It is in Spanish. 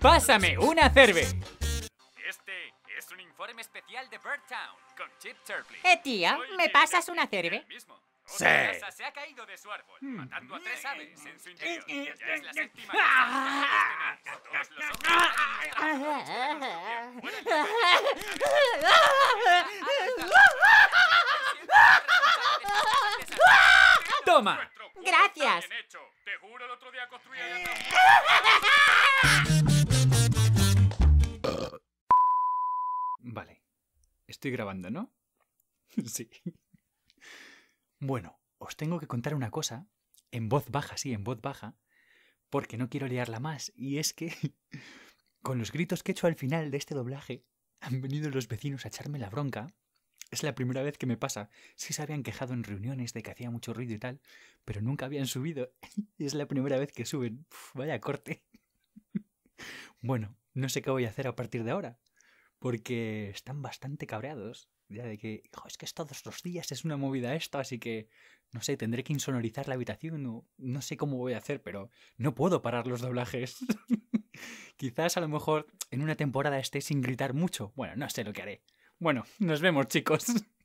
Pásame una cerve. Este es un informe especial de Bird Town con Chip Turpley. Eh, tía, ¿me pasas una cerve? Sí. se ha caído de su árbol, hmm. matando a tres aves en su interior. Eh, eh, ya es la eh, séptima. Este Toma. Gracias. hombres. hecho. Te juro el otro día construí Estoy grabando, ¿no? sí. Bueno, os tengo que contar una cosa, en voz baja, sí, en voz baja, porque no quiero liarla más, y es que con los gritos que he hecho al final de este doblaje, han venido los vecinos a echarme la bronca. Es la primera vez que me pasa. Sí se habían quejado en reuniones de que hacía mucho ruido y tal, pero nunca habían subido. Y Es la primera vez que suben. vaya corte. Bueno, no sé qué voy a hacer a partir de ahora porque están bastante cabreados. Ya de que, hijo, es que es todos los días, es una movida esto, así que, no sé, tendré que insonorizar la habitación o no sé cómo voy a hacer, pero no puedo parar los doblajes. Quizás a lo mejor en una temporada esté sin gritar mucho. Bueno, no sé lo que haré. Bueno, nos vemos chicos.